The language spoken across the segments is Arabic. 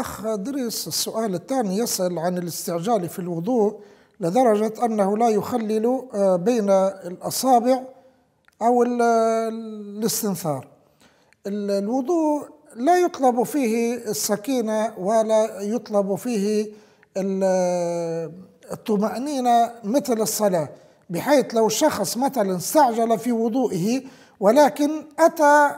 أخ دريس السؤال الثاني يسأل عن الاستعجال في الوضوء لدرجة أنه لا يخلل آه، بين الأصابع أو آه، الاستنثار الوضوء لا يطلب فيه السكينة ولا يطلب فيه آه، الطمأنينة مثل الصلاة بحيث لو شخص مثلا استعجل في وضوئه ولكن أتى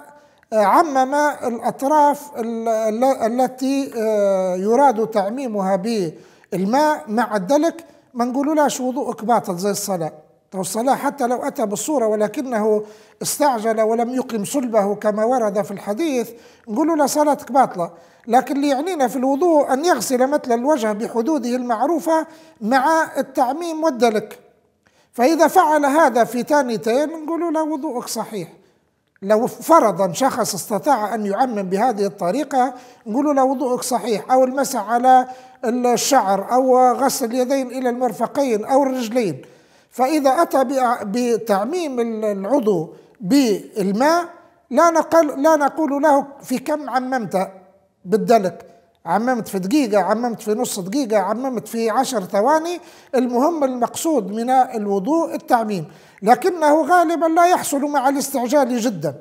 عمم الأطراف التي آه، يراد تعميمها بالماء مع الدلك ما نقول لاش وضوءك باطل زي الصلاة أو طيب الصلاة حتى لو أتى بالصورة ولكنه استعجل ولم يقم صلبه كما ورد في الحديث نقول له صلاتك باطلة لكن اللي يعنينا في الوضوء أن يغسل مثل الوجه بحدوده المعروفة مع التعميم والدلك فإذا فعل هذا في ثانيتين نقول له وضوءك صحيح لو فرضا شخص استطاع أن يعمم بهذه الطريقة نقول له وضوءك صحيح أو المسح على الشعر أو غسل اليدين إلى المرفقين أو الرجلين فإذا أتى بتعميم العضو بالماء لا نقل لا نقول له في كم عممت بالدلك عممت في دقيقة عممت في نص دقيقة عممت في عشر ثواني المهم المقصود من الوضوء التعميم لكنه غالبا لا يحصل مع الاستعجال جدا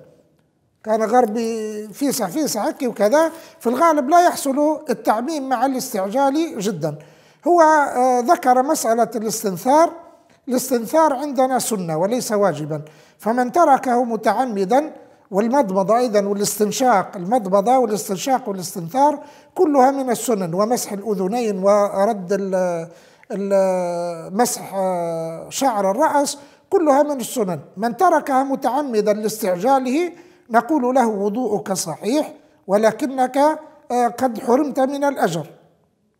كان غربي فيسع فيسع هكي وكذا في الغالب لا يحصل التعميم مع الاستعجال جدا هو آه، ذكر مسألة الاستنثار الاستنثار عندنا سنة وليس واجبا فمن تركه متعمدا والمضمضة أيضا والاستنشاق المضمضة والاستنشاق والاستنثار كلها من السنن ومسح الأذنين ورد مسح شعر الرأس كلها من السنن من تركها متعمدا لاستعجاله نقول له وضوءك صحيح ولكنك آه، قد حرمت من الأجر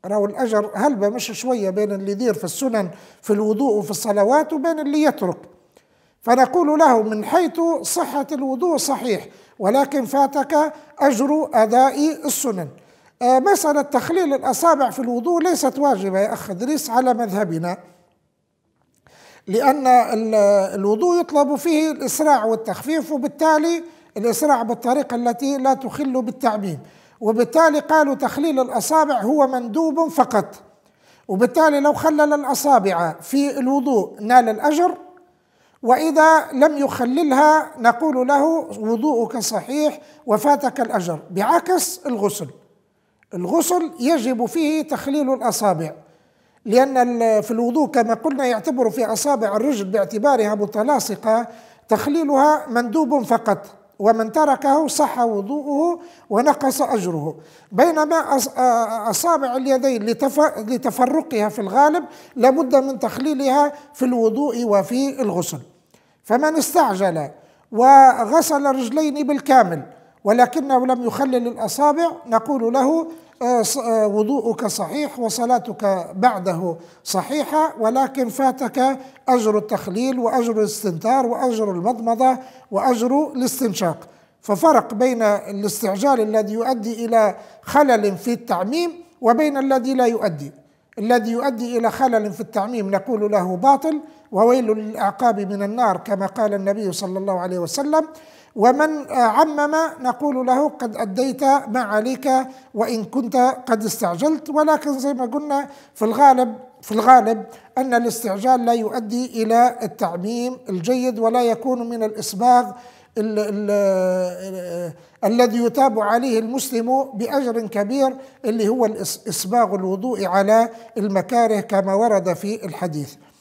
راهو الأجر هلبة مش شوية بين اللي يدير في السنن في الوضوء وفي الصلوات وبين اللي يترك فنقول له من حيث صحة الوضوء صحيح ولكن فاتك أجر أداء السنن آه، مسألة تخليل الأصابع في الوضوء ليست واجبة يا أخ إدريس على مذهبنا لأن الوضوء يطلب فيه الإسراع والتخفيف وبالتالي الإسراع بالطريقة التي لا تخل بالتعميم وبالتالي قالوا تخليل الأصابع هو مندوب فقط وبالتالي لو خلل الأصابع في الوضوء نال الأجر وإذا لم يخللها نقول له وضوءك صحيح وفاتك الأجر بعكس الغسل الغسل يجب فيه تخليل الأصابع لأن في الوضوء كما قلنا يعتبر في أصابع الرجل باعتبارها متلاصقة تخليلها مندوب فقط ومن تركه صح وضوءه ونقص أجره بينما أصابع اليدين لتفرقها في الغالب لابد من تخليلها في الوضوء وفي الغسل فمن استعجل وغسل رجلين بالكامل ولكنه لم يخلل الأصابع نقول له آه، آه، وضوءك صحيح وصلاتك بعده صحيحة ولكن فاتك أجر التخليل وأجر الاستنتار وأجر المضمضة وأجر الاستنشاق ففرق بين الاستعجال الذي يؤدي إلى خلل في التعميم وبين الذي لا يؤدي الذي يؤدي إلى خلل في التعميم نقول له باطل وويل للأعقاب من النار كما قال النبي صلى الله عليه وسلم ومن عمم نقول له قد أديت ما عليك وإن كنت قد استعجلت ولكن زي ما قلنا في الغالب في الغالب أن الاستعجال لا يؤدي إلى التعميم الجيد ولا يكون من الإصباغ الذي يتاب عليه المسلم باجر كبير اللي هو اصباغ الوضوء على المكاره كما ورد في الحديث